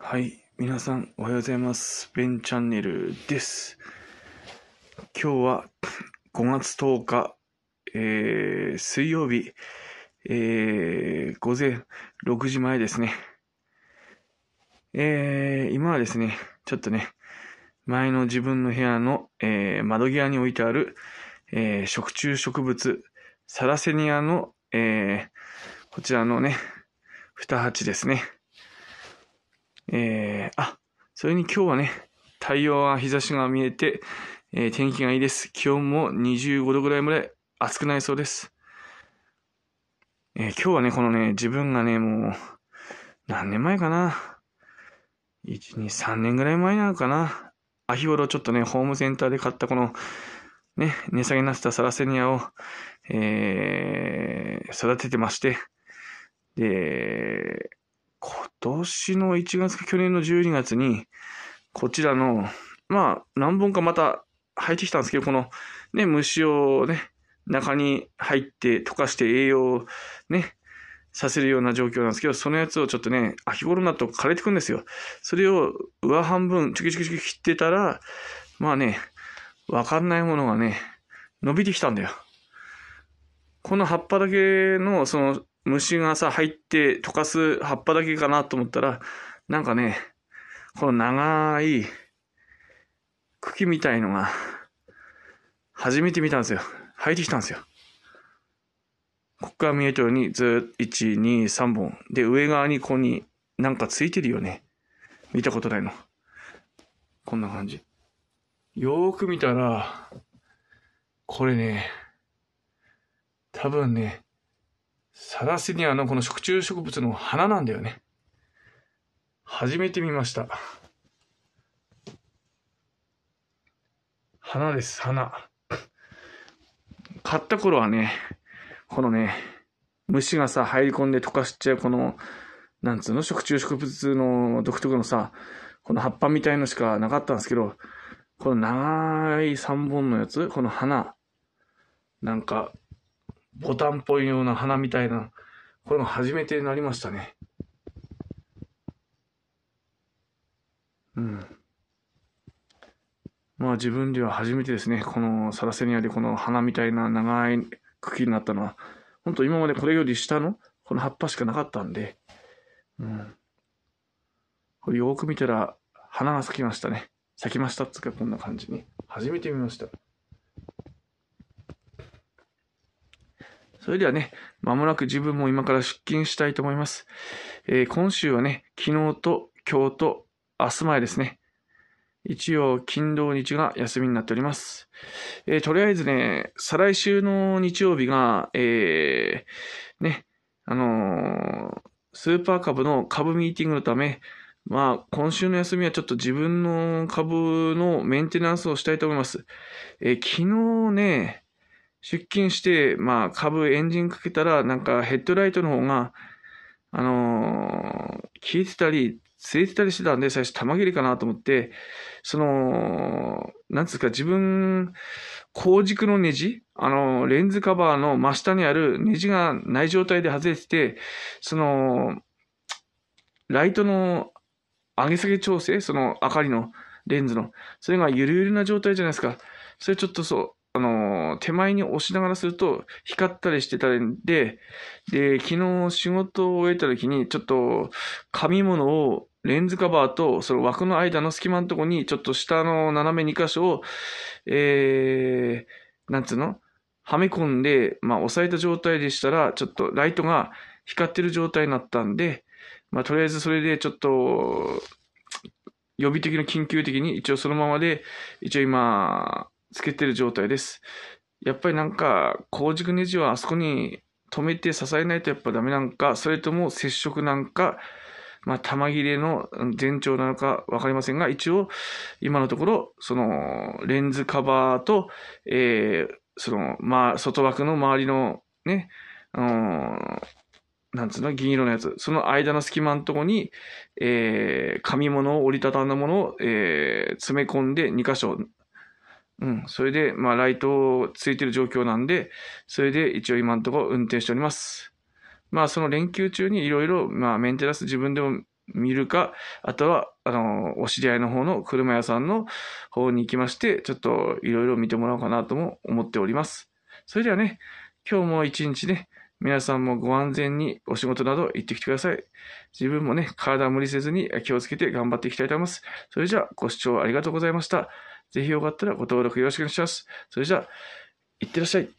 はい。皆さん、おはようございます。ベンチャンネルです。今日は5月10日、えー、水曜日、えー、午前6時前ですね。えー、今はですね、ちょっとね、前の自分の部屋の、えー、窓際に置いてある、えー、食虫植物、サラセニアの、えー、こちらのね、二鉢ですね。えー、あ、それに今日はね、太陽は日差しが見えて、えー、天気がいいです。気温も25度ぐらいまで暑くなりそうです。えー、今日はね、このね、自分がね、もう、何年前かな。1、2、3年ぐらい前なのかな。秋頃ちょっとね、ホームセンターで買ったこの、ね、値下げになったサラセニアを、えー、育ててまして、で、今年の1月か去年の12月に、こちらの、まあ、何本かまた入ってきたんですけど、この、ね、虫をね、中に入って溶かして栄養をね、させるような状況なんですけど、そのやつをちょっとね、秋頃になると枯れてくんですよ。それを上半分、チュキチュキチュキ切ってたら、まあね、わかんないものがね、伸びてきたんだよ。この葉っぱだけの、その、虫がさ、入って溶かす葉っぱだけかなと思ったら、なんかね、この長い茎みたいのが、初めて見たんですよ。生えてきたんですよ。ここから見えたように、ずっと、1、2、3本。で、上側にここになんかついてるよね。見たことないの。こんな感じ。よーく見たら、これね、多分ね、サラセニアのこの食虫植物の花なんだよね。初めて見ました。花です、花。買った頃はね、このね、虫がさ、入り込んで溶かしちゃう、この、なんつうの、食虫植物の独特のさ、この葉っぱみたいのしかなかったんですけど、この長い3本のやつ、この花、なんか、ボタンっぽいような花みたいな、これも初めてになりましたね。うん。まあ自分では初めてですね、このサラセニアでこの花みたいな長い茎になったのは、本当今までこれより下のこの葉っぱしかなかったんで、うん。これよく見たら花が咲きましたね。咲きましたっつうかこんな感じに。初めて見ました。それではね、まもなく自分も今から出勤したいと思います。えー、今週はね、昨日と今日と明日前ですね。一応、金土日が休みになっております。えー、とりあえずね、再来週の日曜日が、えー、ね、あのスーパー株の株ミーティングのため、まあ、今週の休みはちょっと自分の株のメンテナンスをしたいと思います。えー、昨日ね、出勤して、まあ、株エンジンかけたら、なんかヘッドライトの方が、あのー、消えてたり、ついてたりしてたんで、最初玉切れかなと思って、その、なんつうか自分、後軸のネジ、あの、レンズカバーの真下にあるネジがない状態で外れてて、その、ライトの上げ下げ調整、その明かりの、レンズの、それがゆるゆるな状態じゃないですか。それちょっとそう、あの、手前に押しながらすると光ったりしてたんで、で、昨日仕事を終えた時にちょっと紙物をレンズカバーとその枠の間の隙間のとこにちょっと下の斜め2箇所を、えー、なんつうのはめ込んで、まあ押さえた状態でしたら、ちょっとライトが光ってる状態になったんで、まあとりあえずそれでちょっと予備的な緊急的に一応そのままで、一応今、つけてる状態です。やっぱりなんか、工軸ネジはあそこに止めて支えないとやっぱダメなんか、それとも接触なんか、まあ、玉切れの前兆なのか分かりませんが、一応、今のところ、その、レンズカバーと、えー、その、まあ、外枠の周りの、ね、あのなんつうの、銀色のやつ、その間の隙間のとこに、えー、紙物を折りたたんだものを、えー、詰め込んで2箇所うん。それで、まあ、ライトをついてる状況なんで、それで一応今のところ運転しております。まあ、その連休中にいろいろ、まあ、メンテナンス自分でも見るか、あとは、あの、お知り合いの方の車屋さんの方に行きまして、ちょっといろいろ見てもらおうかなとも思っております。それではね、今日も一日ね、皆さんもご安全にお仕事など行ってきてください。自分もね、体無理せずに気をつけて頑張っていきたいと思います。それじゃあ、ご視聴ありがとうございました。ぜひよかったらご登録よろしくお願いします。それじゃあ、いってらっしゃい。